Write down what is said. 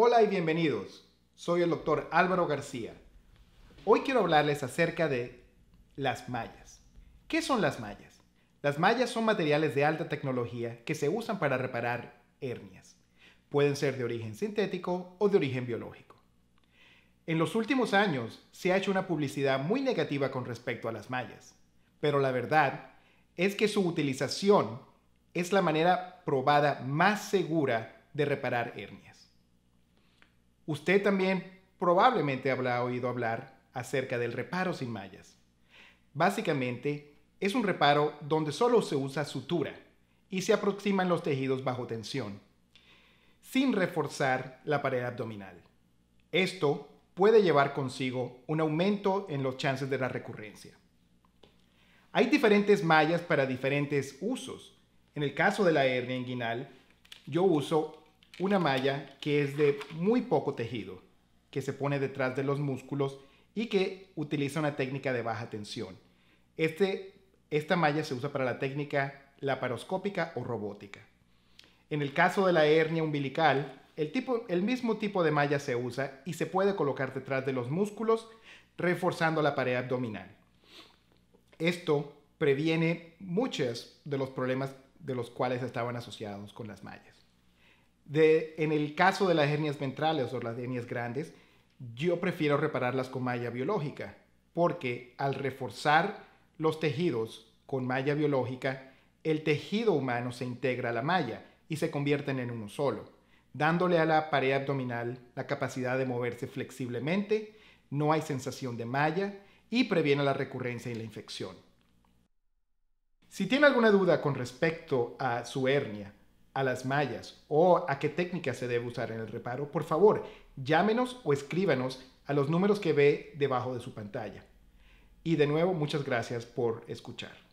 Hola y bienvenidos. Soy el doctor Álvaro García. Hoy quiero hablarles acerca de las mallas. ¿Qué son las mallas? Las mallas son materiales de alta tecnología que se usan para reparar hernias. Pueden ser de origen sintético o de origen biológico. En los últimos años se ha hecho una publicidad muy negativa con respecto a las mallas, pero la verdad es que su utilización es la manera probada más segura de reparar hernias. Usted también probablemente habrá oído hablar acerca del reparo sin mallas. Básicamente, es un reparo donde solo se usa sutura y se aproximan los tejidos bajo tensión, sin reforzar la pared abdominal. Esto puede llevar consigo un aumento en los chances de la recurrencia. Hay diferentes mallas para diferentes usos. En el caso de la hernia inguinal, yo uso una malla que es de muy poco tejido, que se pone detrás de los músculos y que utiliza una técnica de baja tensión. Este, esta malla se usa para la técnica laparoscópica o robótica. En el caso de la hernia umbilical, el, tipo, el mismo tipo de malla se usa y se puede colocar detrás de los músculos, reforzando la pared abdominal. Esto previene muchos de los problemas de los cuales estaban asociados con las mallas en el caso de las hernias ventrales o las hernias grandes, yo prefiero repararlas con malla biológica, porque al reforzar los tejidos con malla biológica, el tejido humano se integra a la malla y se convierten en uno solo, dándole a la pared abdominal la capacidad de moverse flexiblemente, no hay sensación de malla y previene la recurrencia y la infección. Si tiene alguna duda con respecto a su hernia a las mallas o a qué técnica se debe usar en el reparo, por favor, llámenos o escríbanos a los números que ve debajo de su pantalla. Y de nuevo, muchas gracias por escuchar.